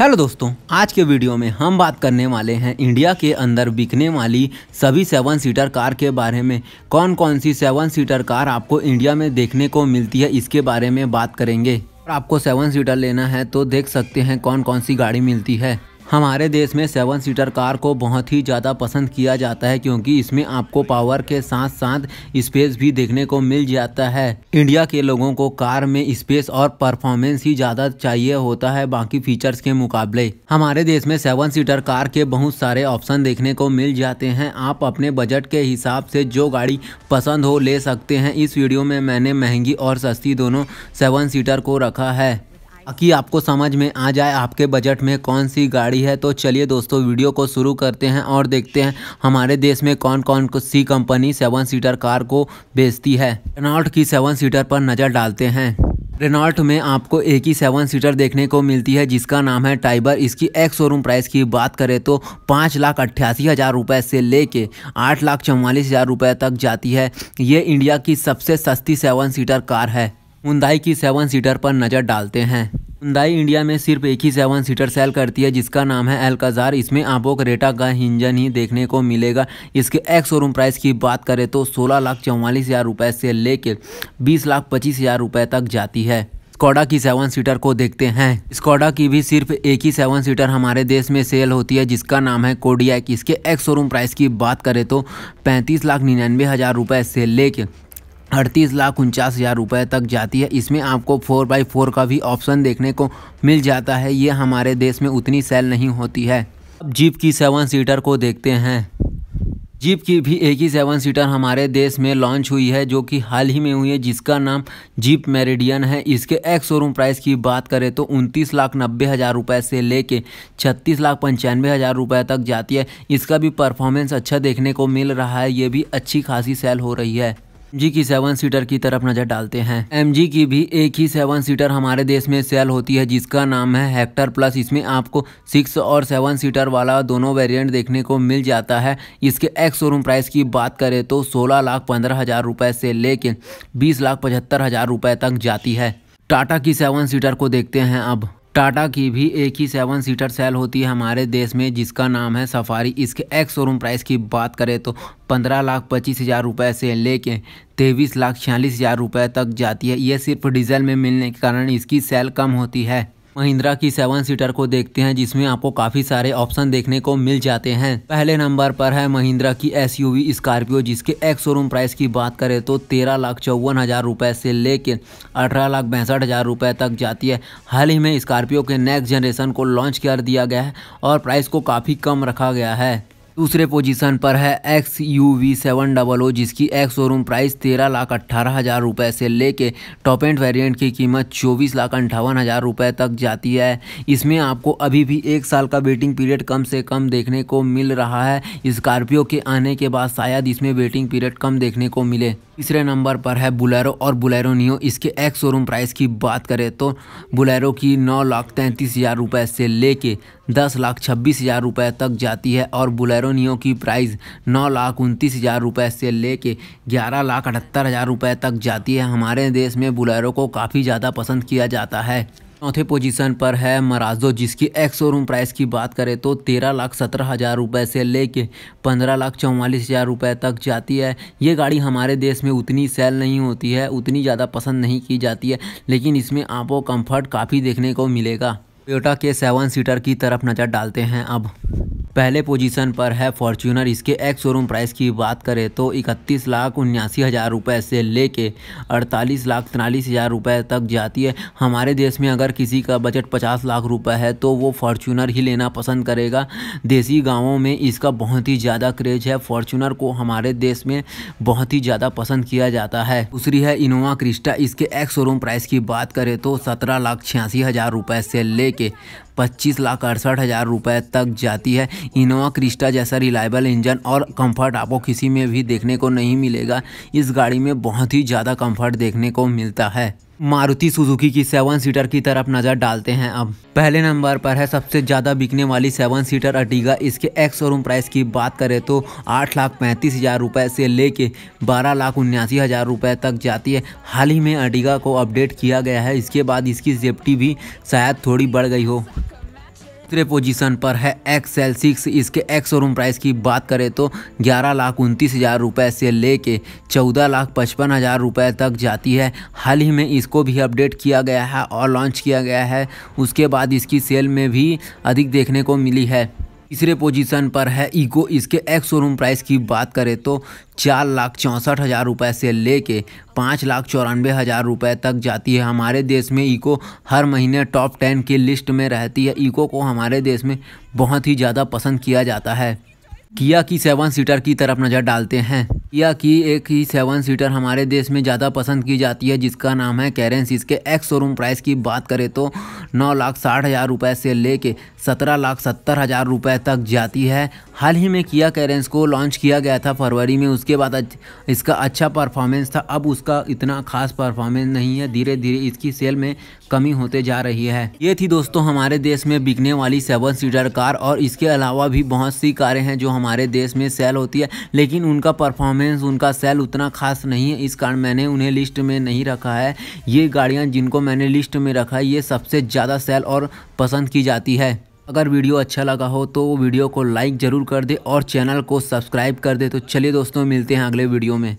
hello दोस्तों आज के वीडियो में हम बात करने वाले हैं इंडिया के अंदर बिकने वाली सभी सेवन सीटर कार के बारे में कौन कौन सी सेवन सीटर कार आपको इंडिया में देखने को मिलती है इसके बारे में बात करेंगे आपको सेवन सीटर लेना है तो देख सकते हैं कौन कौन सी गाड़ी मिलती है हमारे देश में सेवन सीटर कार को बहुत ही ज़्यादा पसंद किया जाता है क्योंकि इसमें आपको पावर के साथ साथ स्पेस भी देखने को मिल जाता है इंडिया के लोगों को कार में स्पेस और परफॉर्मेंस ही ज़्यादा चाहिए होता है बाकी फीचर्स के मुकाबले हमारे देश में सेवन सीटर कार के बहुत सारे ऑप्शन देखने को मिल जाते हैं आप अपने बजट के हिसाब से जो गाड़ी पसंद हो ले सकते हैं इस वीडियो में मैंने महंगी और सस्ती दोनों सेवन सीटर को रखा है कि आपको समझ में आ जाए आपके बजट में कौन सी गाड़ी है तो चलिए दोस्तों वीडियो को शुरू करते हैं और देखते हैं हमारे देश में कौन कौन सी कंपनी सेवन सीटर कार को बेचती है रेनॉल्ट की सेवन सीटर पर नज़र डालते हैं रेनॉल्ट में आपको एक ही सेवन सीटर देखने को मिलती है जिसका नाम है टाइबर इसकी एक्स शोरूम प्राइस की बात करें तो पाँच लाख अट्ठासी हज़ार रुपये से लेके आठ लाख चौवालीस हज़ार रुपये तक जाती है ये इंडिया की सबसे सस्ती सेवन सीटर कार है हुंदाई की सेवन सीटर पर नज़र डालते हैं हुंदाई इंडिया में सिर्फ एक ही सेवन सीटर सेल करती है जिसका नाम है एलकाजार इसमें आपको करेटा का इंजन ही देखने को मिलेगा इसके एक्स शोरूम प्राइस की बात करें तो सोलह लाख चौवालीस हज़ार रुपये से लेकर बीस लाख पच्चीस हज़ार रुपये तक जाती है स्कॉडा की सेवन सीटर को देखते हैं स्कॉडा की भी सिर्फ एक ही सेवन सीटर हमारे देश में सेल होती है जिसका नाम है कोडियाक इसके एक्स शोरूम प्राइस की बात करें तो पैंतीस लाख निन्यानवे हज़ार रुपये से लेकर अड़तीस लाख उनचास हज़ार रुपये तक जाती है इसमें आपको फोर बाई फोर का भी ऑप्शन देखने को मिल जाता है ये हमारे देश में उतनी सेल नहीं होती है अब जीप की सेवन सीटर को देखते हैं जीप की भी एक ही सेवन सीटर हमारे देश में लॉन्च हुई है जो कि हाल ही में हुई है जिसका नाम जीप मेरिडियन है इसके एक्स शोरूम प्राइस की बात करें तो उनतीस लाख नब्बे हज़ार रुपये से लेके छत्तीस लाख पंचानवे हज़ार रुपये तक जाती है इसका भी परफॉर्मेंस अच्छा देखने को मिल रहा है ये भी अच्छी खासी सेल हो रही है जी की सेवन सीटर की तरफ नजर डालते हैं एम की भी एक ही सेवन सीटर हमारे देश में सेल होती है जिसका नाम है हेक्टर प्लस इसमें आपको सिक्स और सेवन सीटर वाला दोनों वेरियंट देखने को मिल जाता है इसके एक्स शोरूम प्राइस की बात करें तो सोलह लाख पंद्रह हज़ार रुपये से लेकर बीस लाख पचहत्तर हज़ार रुपये तक जाती है टाटा की सेवन सीटर को देखते हैं अब टाटा की भी एक ही सेवन सीटर सेल होती है हमारे देश में जिसका नाम है सफारी इसके एक्स शोरूम प्राइस की बात करें तो पंद्रह लाख पच्चीस हज़ार रुपये से लेके तेईस लाख छियालीस हज़ार रुपये तक जाती है ये सिर्फ डीजल में मिलने के कारण इसकी सेल कम होती है महिंद्रा की सेवन सीटर को देखते हैं जिसमें आपको काफी सारे ऑप्शन देखने को मिल जाते हैं पहले नंबर पर है महिंद्रा की वी स्कॉर्पियो जिसके एक्स शोरूम प्राइस की बात करें तो तेरह लाख चौवन हजार रुपये से लेकर अठारह लाख पैंसठ हजार रुपये तक जाती है हाल ही में स्कॉर्पियो के नेक्स्ट जनरेशन को लॉन्च कर दिया गया है और प्राइस को काफ़ी कम रखा गया है दूसरे पोजीशन पर है X U V seven double O जिसकी एक्स शोरूम प्राइस तेरह लाख अट्ठारह हज़ार रुपये से लेके टॉप एंड वेरिएंट की कीमत चौबीस लाख अंठावन हज़ार रुपये तक जाती है इसमें आपको अभी भी एक साल का वेटिंग पीरियड कम से कम देखने को मिल रहा है स्कॉर्पियो के आने के बाद शायद इसमें वेटिंग पीरियड कम देखने को मिले तीसरे नंबर पर है बुलेरो और बुलेरो नियो इसके एक्स शोरूम प्राइस की बात करें तो बुलेरो की नौ लाख तैंतीस हज़ार रुपये से लेके दस लाख छब्बीस हज़ार रुपये तक जाती है और बुलेरो नियो की प्राइस नौ लाख उनतीस हज़ार रुपये से लेके ग्यारह लाख अठहत्तर हज़ार रुपये तक जाती है हमारे देश में बुलेरो को काफ़ी ज़्यादा पसंद किया जाता है चौथे पोजीशन पर है मराजो जिसकी एक्स शोरूम प्राइस की बात करें तो तेरह लाख सत्रह हज़ार रुपये से लेके पंद्रह लाख चौवालीस हज़ार रुपये तक जाती है ये गाड़ी हमारे देश में उतनी सेल नहीं होती है उतनी ज़्यादा पसंद नहीं की जाती है लेकिन इसमें आपको कंफर्ट काफ़ी देखने को मिलेगा टोयोटा के सेवन सीटर की तरफ नज़र डालते हैं अब पहले पोजीशन पर है फॉर्च्यूनर इसके एक्स शोरूम प्राइस की बात करें तो इकतीस लाख उन्यासी हज़ार रुपये से लेके अड़तालीस लाख तिरालीस हज़ार रुपये तक जाती है हमारे देश में अगर किसी का बजट पचास लाख रुपये है तो वो फॉर्च्यूनर ही लेना पसंद करेगा देसी गाँवों में इसका बहुत ही ज़्यादा क्रेज है फॉर्च्यूनर को हमारे देश में बहुत ही ज़्यादा पसंद किया जाता है दूसरी है इनोवा क्रिस्टा इसके एक्स शोरूम प्राइस की बात करें तो सत्रह लाख छियासी हज़ार रुपये से लेके पच्चीस लाख अड़सठ हज़ार रुपये तक जाती है इनोवा क्रिस्टा जैसा रिलायबल इंजन और कंफर्ट आपको किसी में भी देखने को नहीं मिलेगा इस गाड़ी में बहुत ही ज़्यादा कंफर्ट देखने को मिलता है मारुति सुजुकी की सेवन सीटर की तरफ नजर डालते हैं अब पहले नंबर पर है सबसे ज़्यादा बिकने वाली सेवन सीटर अटीगा इसके एक्स शोरूम प्राइस की बात करें तो आठ लाख पैंतीस हज़ार रुपये से लेके बारह लाख उन्यासी हज़ार रुपये तक जाती है हाल ही में अटीगा को अपडेट किया गया है इसके बाद इसकी सेफ्टी भी शायद थोड़ी बढ़ गई हो तीसरे पोजीशन पर है एक्स एल सिक्स इसके एक्स शोरूम प्राइस की बात करें तो ग्यारह लाख उनतीस हज़ार रुपये से लेके चौदह लाख पचपन हज़ार रुपये तक जाती है हाल ही में इसको भी अपडेट किया गया है और लॉन्च किया गया है उसके बाद इसकी सेल में भी अधिक देखने को मिली है तीसरे पोजीशन पर है ईको इसके एक्स शोरूम प्राइस की बात करें तो चार लाख चौंसठ हज़ार रुपये से लेके पाँच लाख चौरानवे हज़ार रुपये तक जाती है हमारे देश में ईको हर महीने टॉप टेन की लिस्ट में रहती है ईको को हमारे देश में बहुत ही ज़्यादा पसंद किया जाता है किया की सेवन सीटर की तरफ नज़र डालते हैं किया की एक ही सेवन सीटर हमारे देश में ज़्यादा पसंद की जाती है जिसका नाम है कैरेंस इसके एक्स शोरूम प्राइस की बात करें तो नौ लाख साठ हज़ार रुपये से लेके सत्रह लाख सत्तर हज़ार रुपये तक जाती है हाल ही में किया कैरेंस को लॉन्च किया गया था फरवरी में उसके बाद इसका अच्छा परफॉर्मेंस था अब उसका इतना खास परफॉर्मेंस नहीं है धीरे धीरे इसकी सेल में कमी होते जा रही है ये थी दोस्तों हमारे देश में बिकने वाली सेवन सीटर कार और इसके अलावा भी बहुत सी कारें हैं जो हमारे देश में सेल होती है लेकिन उनका परफॉर्मेंस उनका सेल उतना खास नहीं है इस कारण मैंने उन्हें लिस्ट में नहीं रखा है ये गाड़ियाँ जिनको मैंने लिस्ट में रखा है ये सबसे ज़्यादा सेल और पसंद की जाती है अगर वीडियो अच्छा लगा हो तो वीडियो को लाइक ज़रूर कर दे और चैनल को सब्सक्राइब कर दे तो चलिए दोस्तों मिलते हैं अगले वीडियो में